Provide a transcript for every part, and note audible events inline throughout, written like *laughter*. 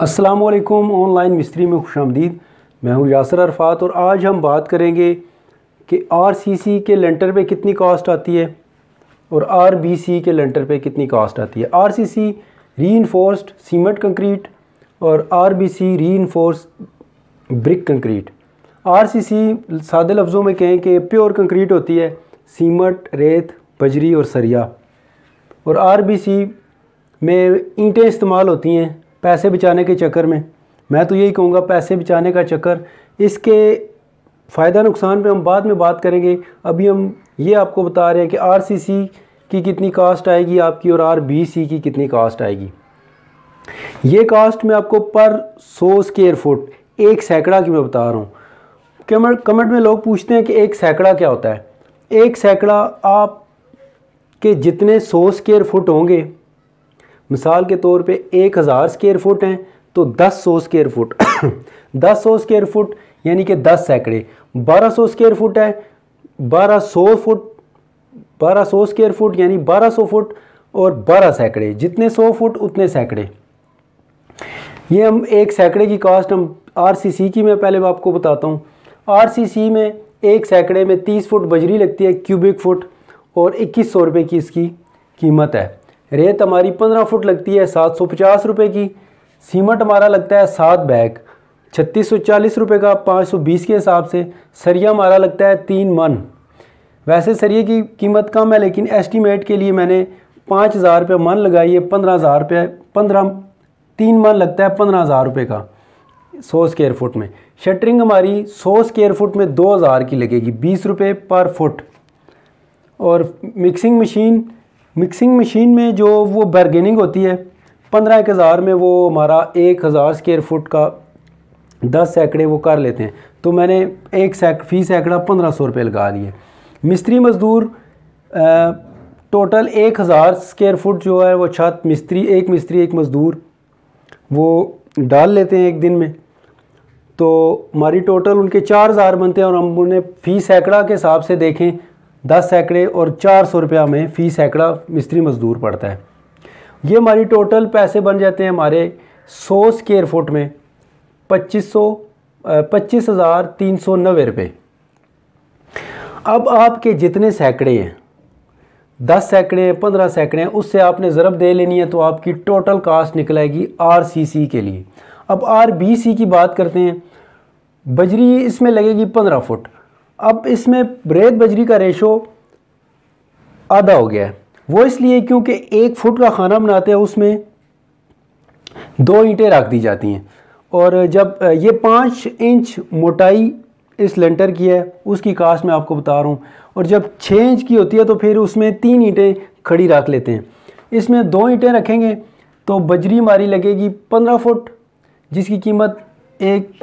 असलकुम ऑनलाइन मिस्त्री में खुश आमदीद मैं हूँ यासर अरफात और आज हम बात करेंगे कि आर सी सी के लेंटर पे कितनी कॉस्ट आती है और आर बी सी के लेंटर पे कितनी कॉस्ट आती है are C C reinforced cement concrete और R B C reinforce brick concrete R C C सादे लफ्ज़ों में कहें कि प्योर कंक्रीट होती है सीमट रेत बजरी और सरिया और आर बी सी में ईंटें इस्तेमाल होती हैं पैसे बचाने के चक्कर में मैं तो यही कहूँगा पैसे बचाने का चक्कर इसके फ़ायदा नुकसान पे हम बाद में बात करेंगे अभी हम ये आपको बता रहे हैं कि आर सी सी की कितनी कास्ट आएगी आपकी और आर बी सी की कितनी कास्ट आएगी ये कास्ट मैं आपको पर सौ स्केयर फुट एक सैकड़ा की मैं बता रहा हूँ कमेंट कमेंट में लोग पूछते हैं कि एक सैकड़ा क्या होता है एक सैकड़ा आप के जितने सौ स्केयर फुट होंगे मिसाल के तौर पे एक हज़ार स्केयर फुट हैं तो दस सौ स्केयर फुट *coughs* दस सौ स्केयर फुट यानी कि दस सैकड़े बारह सौ स्केयर फुट है बारह सौ फुट बारह सौ स्केयर फुट यानी बारह सौ फुट और बारह सैकड़े जितने सौ फुट उतने सैकड़े ये हम एक सैकड़े की कास्ट हम आर की मैं पहले आपको बताता हूँ आर में एक सैकड़े में तीस फुट बजरी लगती है क्यूबिक फुट और इक्कीस सौ की इसकी कीमत है रेत हमारी पंद्रह फुट लगती है सात सौ पचास रुपये की सीमेंट हमारा लगता है सात बैग छत्तीस सौ चालीस रुपये का पाँच सौ बीस के हिसाब से सरिया हमारा लगता है तीन मन वैसे सरिये की कीमत कम है लेकिन एस्टीमेट के लिए मैंने पाँच हज़ार रुपये मन लगाई है पंद्रह हज़ार रुपये पंद्रह तीन मन लगता है पंद्रह हज़ार रुपये का सौ स्केयर फुट में शटरिंग हमारी सौ स्केयर फुट में दो हज़ार की लगेगी बीस रुपये पर फुट और मिक्सिंग मशीन मिक्सिंग मशीन में जो वो बर्गेनिंग होती है पंद्रह एक हज़ार में वो हमारा एक हज़ार स्क्यर फुट का दस सैकड़े वो कर लेते हैं तो मैंने एक सैक फी सैकड़ा पंद्रह सौ रुपये लगा लिए मिस्त्री मज़दूर टोटल एक हज़ार स्केयर फुट जो है वो छत मिस्त्री एक मिस्त्री एक मज़दूर वो डाल लेते हैं एक दिन में तो हमारी टोटल उनके चार हज़ार बनते हैं और हम उन्हें फ़ी सैकड़ा के हिसाब से देखें दस सैकड़े और चार सौ रुपया में फ़ी सैकड़ा मिस्त्री मज़दूर पड़ता है ये हमारी टोटल पैसे बन जाते हैं हमारे सौ स्केयर फुट में पच्चीस सौ पच्चीस हज़ार तीन सौ नब्बे रुपये अब आपके जितने सैकड़े हैं दस सैकड़े हैं पंद्रह सैकड़े हैं उससे आपने ज़रब दे लेनी है तो आपकी टोटल कास्ट निकलेगी आर सी सी के लिए अब आर बी सी की बात करते हैं बजरी इसमें लगेगी पंद्रह फुट अब इसमें रेत बजरी का रेशो आधा हो गया है वो इसलिए क्योंकि एक फुट का खाना बनाते हैं उसमें दो ईंटें रख दी जाती हैं और जब ये पाँच इंच मोटाई इस लेंटर की है उसकी कास्ट मैं आपको बता रहा हूँ और जब छः इंच की होती है तो फिर उसमें तीन ईंटें खड़ी रख लेते हैं इसमें दो ईंटें रखेंगे तो बजरी मारी लगेगी पंद्रह फुट जिसकी कीमत एक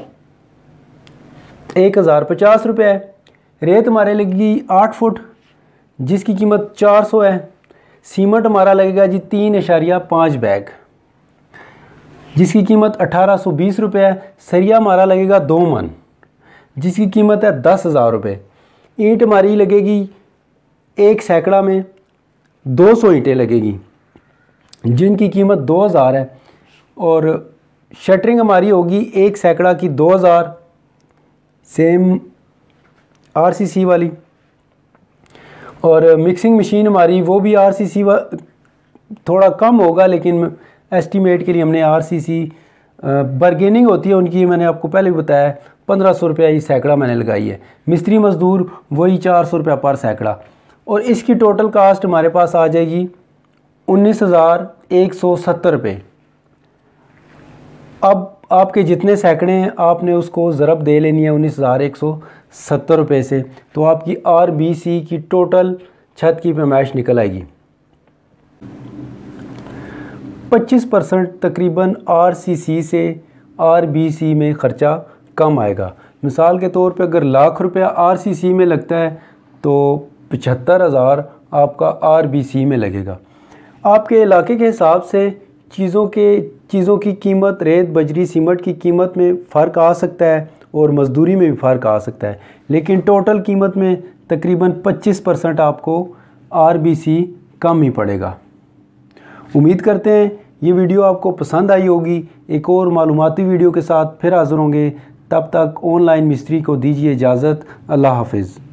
एक हज़ार पचास रुपये है रेत हमारे लगेगी आठ फुट जिसकी कीमत चार सौ है सीमेंट हमारा लगेगा जी तीन इशारिया पाँच बैग जिसकी कीमत अठारह सौ बीस रुपये है सरिया हमारा लगेगा दो मन जिसकी कीमत है दस हज़ार रुपये ईंट हमारी लगेगी एक सैकड़ा में दो सौ ईंटें लगेगी जिनकी कीमत दो हज़ार है और शटरिंग हमारी होगी एक सैकड़ा की दो हज़ार सेम आरसीसी वाली और मिक्सिंग मशीन हमारी वो भी आरसीसी थोड़ा कम होगा लेकिन एस्टीमेट के लिए हमने आरसीसी बर्गेनिंग होती है उनकी मैंने आपको पहले भी बताया पंद्रह सौ रुपया ये सैकड़ा मैंने लगाई है मिस्त्री मज़दूर वही चार सौ रुपया पर सैकड़ा और इसकी टोटल कास्ट हमारे पास आ जाएगी उन्नीस हज़ार एक सौ सत्तर रुपये अब आपके जितने सैकड़े हैं आपने उसको ज़रब दे लेनी है उन्नीस हज़ार एक सौ सत्तर रुपये से तो आपकी आर बी सी की टोटल छत की पैमाइश निकल आएगी पच्चीस परसेंट तकरीबन आर सी सी से आर बी सी में ख़र्चा कम आएगा मिसाल के तौर पे अगर लाख रुपया आर सी सी में लगता है तो पचहत्तर हज़ार आपका आर बी सी में लगेगा आपके इलाके के हिसाब से चीज़ों के चीज़ों की कीमत रेत बजरी सीमट की कीमत में फ़र्क आ सकता है और मजदूरी में भी फ़र्क आ सकता है लेकिन टोटल कीमत में तकरीबन 25 परसेंट आपको आरबीसी कम ही पड़ेगा उम्मीद करते हैं ये वीडियो आपको पसंद आई होगी एक और मालूमती वीडियो के साथ फिर हाज़िर होंगे तब तक ऑनलाइन मिस्त्री को दीजिए इजाज़त अल्लाह हाफिज़